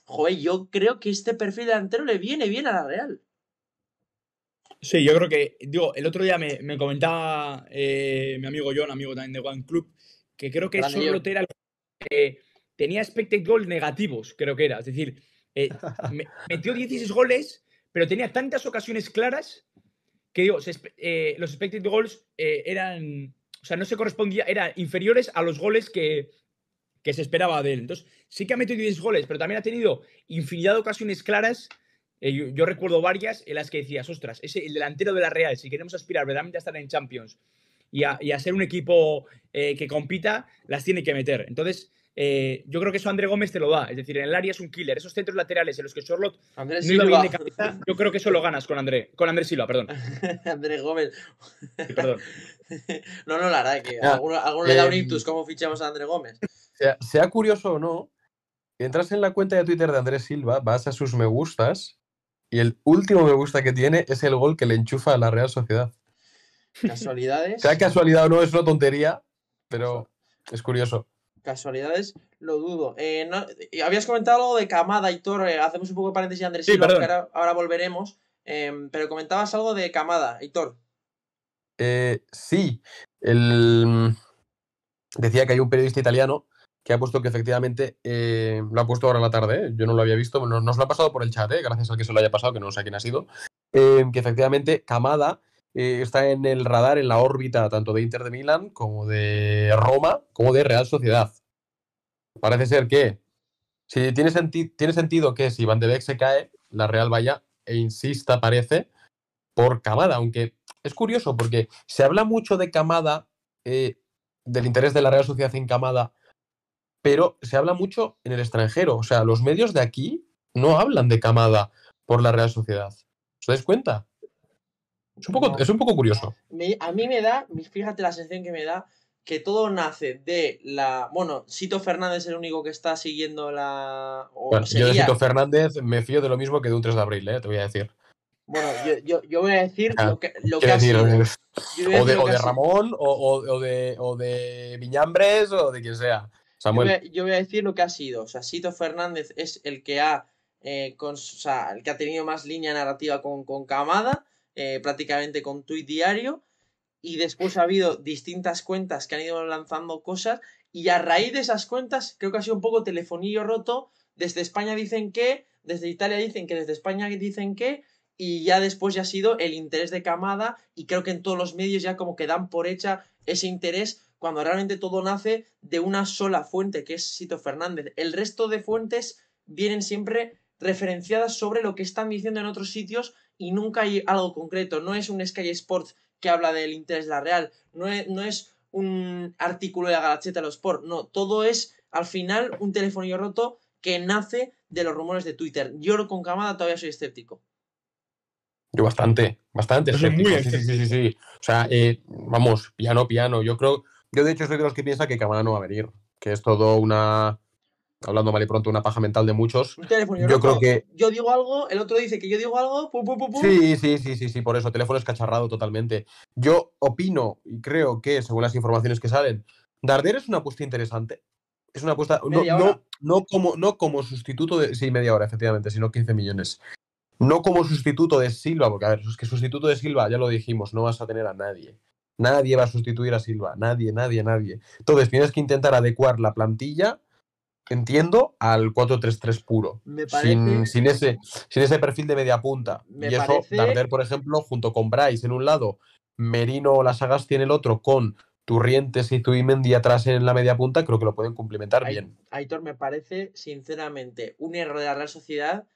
Speaker 1: joder, yo creo que este perfil delantero le viene bien a la Real.
Speaker 3: Sí, yo creo que, digo, el otro día me, comentaba eh, mi amigo John, amigo también de One Club, que creo que solo era que tenía expected goals negativos, creo que era. Es decir, eh, (laughs) metió 16 goles, pero tenía tantas ocasiones claras que digo, eh, los expected goals eh, eran, o sea, no se correspondía, eran inferiores a los goles que, que se esperaba de él. Entonces, sí que ha metido 16 goles, pero también ha tenido infinidad de ocasiones claras. yo, recuerdo varias en las que decías, ostras, es el delantero de la Real, si queremos aspirar verdaderamente a estar en Champions y a, ser un equipo eh, que compita, las tiene que meter. Entonces, eh, yo creo que eso André Gómez te lo da. Es decir, en el área es un killer. Esos centros laterales en los que Charlotte yo creo que eso lo ganas con André, con Andrés Silva, perdón. (laughs)
Speaker 1: André Gómez. perdón. (laughs) no, no, la verdad es que alguno, le da un eh, intus cómo fichamos a André Gómez.
Speaker 2: Sea, sea curioso o no, entras en la cuenta de Twitter de Andrés Silva, vas a sus me gustas y el último me gusta que tiene es el gol que le enchufa a la Real Sociedad.
Speaker 1: Casualidades.
Speaker 2: Sea casualidad o no, es una tontería, pero es curioso.
Speaker 1: Casualidades, lo dudo. Eh, eh, habías comentado algo de Camada y Torre. Eh, hacemos un poco de paréntesis, Andrés, ahora, volveremos. pero comentabas algo de Camada, Hitor.
Speaker 2: sí, decía que hay un periodista italiano que ha puesto que efectivamente lo ha puesto ahora en la tarde, yo no lo había visto, nos, nos lo ha pasado por el chat, gracias al que se lo haya pasado, que no sé quién ha sido, que efectivamente Camada eh, está en el radar, en la órbita tanto de Inter de Milán como de Roma, como de Real Sociedad. Parece ser que, si tiene, sentido que si Van de Beek se cae, la Real vaya e insista, parece, por Camada, aunque es curioso porque se habla mucho de Camada, eh, del interés de la Real Sociedad en Camada, pero se habla mucho en el extranjero. O sea, los medios de aquí no hablan de Camada por la Real Sociedad. ¿Os dais cuenta? Es un poco, curioso.
Speaker 1: a mí me da, fíjate la sensación que me da, que todo nace de la. Bueno, Sito Fernández es el único que está siguiendo la. O bueno, yo de Sito
Speaker 2: Fernández me fío de lo mismo que de un 3 de abril, ¿eh? te voy a decir.
Speaker 1: Bueno, yo, voy a decir ah, lo que, ha sido. O de, Ramón, o, de, o Viñambres, o de quien sea. Samuel. Yo, voy a, decir lo que ha sido. O sea, Sito Fernández es el que ha, eh, el que ha tenido más línea narrativa con, con Camada eh, prácticamente con tuit diario. Y después ha habido distintas cuentas que han ido lanzando cosas. Y a raíz de esas cuentas, creo que ha sido un poco telefonillo roto. Desde España dicen que, desde Italia dicen que, desde España dicen que. Y ya después ya ha sido el interés de Camada. Y creo que en todos los medios ya como que dan por hecha ese interés cuando realmente todo nace de una sola fuente, que es Sito Fernández. El resto de fuentes vienen siempre referenciadas sobre lo que están diciendo en otros sitios y nunca hay algo concreto. No es un Sky Sports que habla del interés de la Real, no es, no es un artículo de la Galacheta de los sports. no, todo es al final un telefonillo roto que nace de los rumores de Twitter. Yo con Camada todavía soy escéptico.
Speaker 2: Yo bastante, bastante escéptico. sí, sí, sí, O sea, eh, vamos, piano, piano. Yo creo, yo de hecho soy de los que piensa que Camada no va a venir, que es todo una hablando mal y pronto, una paja mental de muchos.
Speaker 1: yo, creo que. Yo digo algo, el otro dice que yo digo algo, Sí,
Speaker 2: sí, sí, sí, por eso, teléfono es cacharrado totalmente. Yo opino y creo que, según las informaciones que salen, Darder es una apuesta interesante. Es una apuesta. No, no, no, como, no como sustituto de. Sí, media hora, efectivamente, sino 15 millones. No como sustituto de Silva, porque a ver, es que sustituto de Silva, ya lo dijimos, no vas a tener a nadie. Nadie va a sustituir a Silva, nadie, nadie, nadie. Entonces tienes que intentar adecuar la plantilla entiendo, al 4-3-3 puro. sin, ese, sin ese perfil de media punta. y eso, Darder, por ejemplo, junto con Bryce en un lado, Merino o Las tiene el otro, con Turrientes y Tuimendi atrás en la media punta, creo que lo pueden complementar bien.
Speaker 1: Aitor, me parece, sinceramente, un error de la Real Sociedad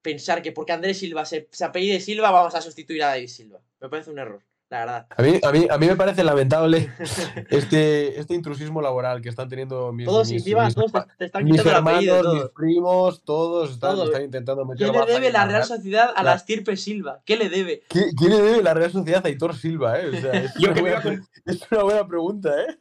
Speaker 1: pensar que porque Andrés Silva se, se apellide Silva vamos a sustituir a David Silva. Me parece un error la A mí, a mí, me parece
Speaker 2: lamentable (laughs) este, este, intrusismo laboral que están teniendo mis Todos todos te, están mis hermanos, mis
Speaker 1: primos,
Speaker 2: todos están, están intentando meter ¿Qué le debe la Real Sociedad a la,
Speaker 1: estirpe Silva? ¿Qué le debe? ¿Qué,
Speaker 2: le debe la Real Sociedad a Aitor Silva? Eh? O sea,
Speaker 1: es una buena pregunta, ¿eh?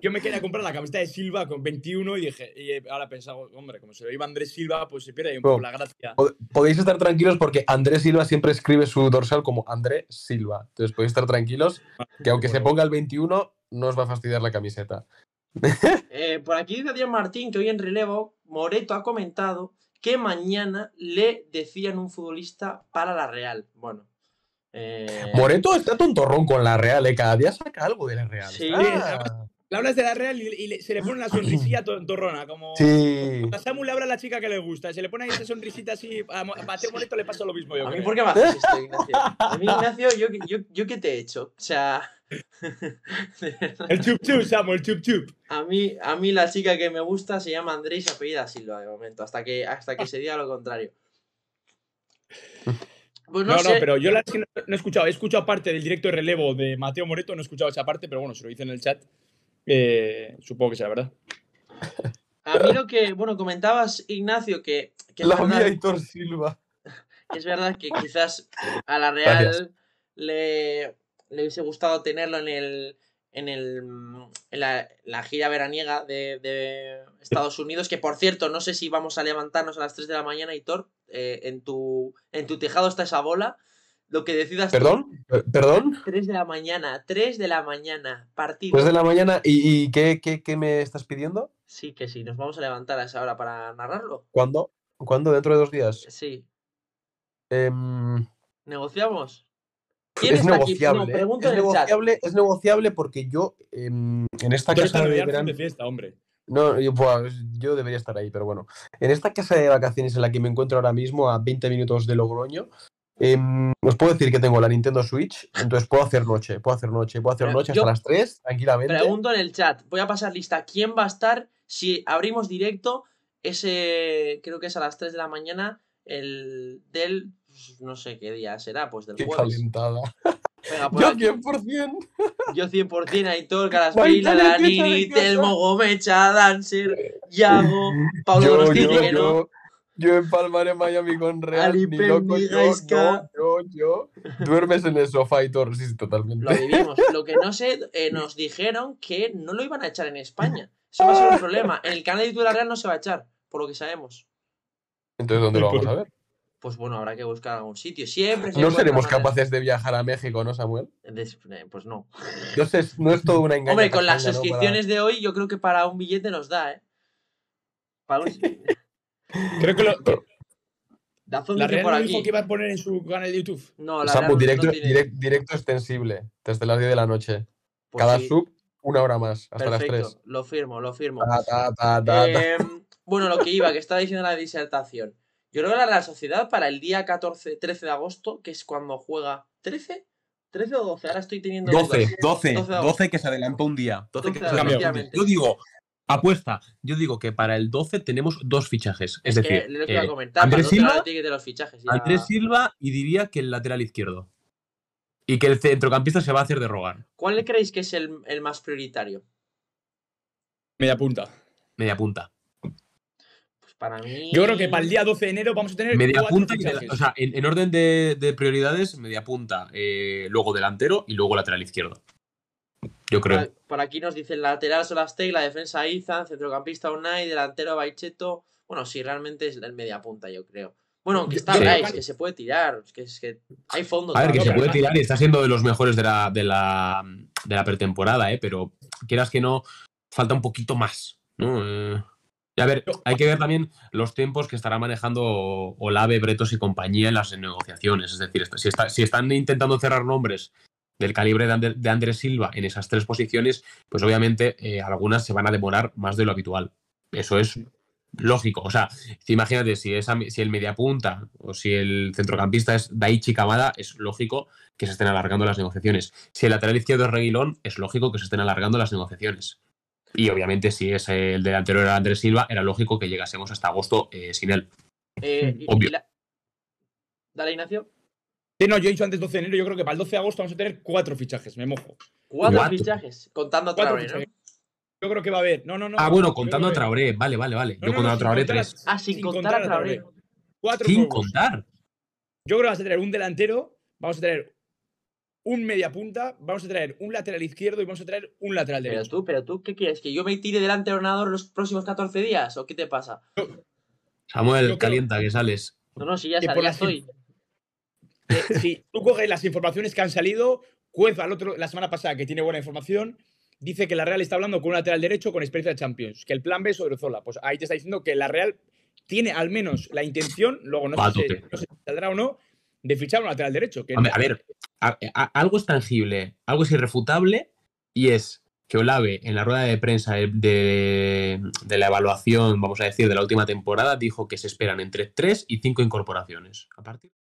Speaker 3: Yo me quería comprar la camiseta de Silva con 21 y dije, y eh, ahora pensaba, hombre, como se lo iba Andrés Silva, pues se pierde un poco la gracia.
Speaker 2: Podéis estar tranquilos porque Andrés Silva siempre escribe su dorsal como Andrés Silva. Entonces podéis estar tranquilos que aunque se ponga el 21, no os va a fastidiar la camiseta.
Speaker 1: (laughs) Eh, por aquí dice Martín que hoy en relevo Moreto ha comentado que mañana le decían un futbolista para la Real. Bueno, eh, Moreto
Speaker 2: está tontorrón con la Real, cada día saca
Speaker 1: algo de la Real. Sí,
Speaker 3: la hablas de la Real y, se le pone una sonrisilla torrona, como
Speaker 2: sí. a
Speaker 3: Samu le habla a la chica que le gusta, se le pone ahí esa sonrisita así, a Mateo Moreto le pasa lo mismo yo. ¿A mí por qué me haces esto, Ignacio? A mí,
Speaker 1: Ignacio, yo, yo, yo qué te he hecho, o sea...
Speaker 3: (laughs) el chup chup, Samu, el chup chup.
Speaker 1: A mí, a mí la chica que me gusta se llama Andrés y apellida Silva de momento, hasta que, hasta que se diga lo contrario. Pues no, no, pero yo la
Speaker 3: no, he escuchado, he escuchado parte del directo de relevo de Mateo Moreto, no he escuchado esa parte, pero bueno, se lo hice en el chat eh, supongo que sea, verdad.
Speaker 1: A mí lo que, bueno, comentabas, Ignacio, que... la mía Silva. Es verdad que quizás a la Real le, hubiese gustado tenerlo en el... En, la, gira veraniega de, Estados Unidos, que por cierto, no sé si vamos a levantarnos a las 3 de la mañana, Hitor, eh, en, tu, en tu tejado está esa bola, lo que decidas. ¿Perdón? ¿Perdón? 3 de la mañana, 3 de la mañana, partido. 3 de
Speaker 2: la mañana, ¿y, qué, qué, qué, me estás pidiendo?
Speaker 1: Sí, que sí, nos vamos a levantar a esa hora para narrarlo.
Speaker 2: ¿Cuándo? ¿Cuándo? ¿Dentro de dos días? Sí. Em,
Speaker 1: ¿Negociamos? ¿Quién es negociable, es, negociable
Speaker 2: es negociable porque yo em, en esta casa de, hombre. No, yo, yo, debería estar ahí, pero bueno. En esta casa de vacaciones en la que me encuentro ahora mismo, a 20 minutos de Logroño, Em, os puedo decir que tengo la Nintendo Switch, entonces puedo hacer noche, puedo hacer noche, puedo hacer noche hasta las
Speaker 1: 3, tranquilamente. Pregunto en el chat, voy a pasar lista, ¿quién va a estar si abrimos directo ese, creo que es a las 3 de la mañana, el del, pues, no sé qué día será, pues del qué Calentada. por yo 100%. Yo 100%, Aitor, la Nini, Telmo Gomecha, Dancer, Yago, (laughs) Pablo yo, que yo empalmaré Miami con Real, ni loco, yo, yo, Duermes
Speaker 2: en el sofá y todo totalmente. Lo vivimos.
Speaker 1: Lo que no sé, eh, nos dijeron que no lo iban a echar en España. Eso va a ser un problema. En el canal de la Real no se va a echar, por lo que sabemos.
Speaker 2: Entonces, ¿dónde lo vamos a ver?
Speaker 1: Pues bueno, habrá que buscar algún sitio. Siempre. ¿No seremos capaces
Speaker 2: de viajar a México, no, Samuel?
Speaker 1: Eh, pues no. sé, no es todo una engaña. Hombre, con las suscripciones de hoy, yo creo que para un billete nos da, ¿eh? Para un... (laughs) Creo que lo. la Real por aquí. dijo que iba a poner en su canal de YouTube. No, la Samu, pues, directo, directo extensible
Speaker 2: desde las 10 de la noche. Pues Cada sub, una hora más, hasta las 3.
Speaker 1: Lo firmo, lo firmo. Em, bueno, lo que iba, que estaba diciendo la disertación. Yo creo que la Real Sociedad para el día 14, 13 de agosto, que es cuando juega. ¿13? ¿13 o 12? Ahora estoy teniendo. 12, 12, 12, 12,
Speaker 2: que se adelanta un día. 12 que se adelanta un día. Yo digo, Apuesta. Yo digo que para el 12 tenemos dos fichajes. Es, decir, eh, Andrés, Silva, Silva y diría que el lateral izquierdo.
Speaker 3: Y que el centrocampista se va a hacer de rogar.
Speaker 1: ¿Cuál le creéis que es el, más prioritario?
Speaker 3: Media punta. Media punta.
Speaker 1: Pues para mí. Yo creo
Speaker 3: que para el día 12 de enero vamos a tener. Media punta. o
Speaker 2: sea, en, orden de, prioridades, media punta,
Speaker 3: eh, luego delantero y luego lateral izquierdo. Yo creo.
Speaker 1: Por, aquí nos dicen lateral Solastey, la defensa Izan, centrocampista Unai, delantero Baicheto. Bueno, sí, realmente es el media punta, yo creo. Bueno, que está que se puede tirar, que, es que hay fondos. A ver, que se puede tirar y está
Speaker 2: siendo de los mejores de la, pretemporada, ¿eh? pero quieras que no, falta un poquito más. Eh, a ver, hay que ver también los tiempos que estará manejando Olave, Bretos y compañía en las negociaciones. Es decir, si, si están intentando cerrar nombres del calibre de, Andrés Silva en esas tres posiciones, pues obviamente eh, algunas se van a demorar más de lo habitual. Eso es lógico. O sea, imagínate, si, si el mediapunta o si el centrocampista es Daichi Kamada, es lógico que se estén alargando las negociaciones. Si el lateral izquierdo es Reguilón, es lógico que se estén alargando las negociaciones.
Speaker 3: Y obviamente, si es el delantero era Andrés Silva, era lógico que llegásemos hasta agosto eh, sin él.
Speaker 1: Eh, Obvio. Dale, Ignacio.
Speaker 3: Sí, no, yo he dicho antes 12 de enero, yo creo que para el 12 de agosto vamos a tener cuatro fichajes, me mojo. ¿Cuatro, fichajes? Contando a Traoré, Yo creo que va a haber. No, no, no. Ah, bueno, contando a Traoré,
Speaker 2: vale, vale, vale. yo contando a Traoré tres.
Speaker 1: ah, sin, contar, a Traoré.
Speaker 3: sin contar. Yo creo que vas a tener un delantero, vamos a tener
Speaker 1: un media punta, vamos a traer un lateral izquierdo y vamos a traer un lateral derecho. Pero tú, pero tú, ¿qué quieres? ¿Que yo me tire delante del ordenador los próximos 14 días? ¿O qué te pasa?
Speaker 2: Samuel, calienta que sales.
Speaker 1: No, no, si ya, salía ya estoy. Eh, si tú coges las
Speaker 3: informaciones que han salido, Cueva, al otro, la semana pasada, que tiene buena información, dice que la Real está hablando con un lateral derecho con experiencia de Champions, que el plan B es Zola. Pues ahí te está diciendo que la Real tiene al menos la intención, luego no, sé, si, saldrá o no, de fichar un lateral derecho. Que a, ver,
Speaker 2: algo es tangible, algo es irrefutable y es que Olave en la rueda de prensa de, la evaluación, vamos a decir, de la última temporada, dijo que se esperan
Speaker 3: entre tres y cinco incorporaciones. A partir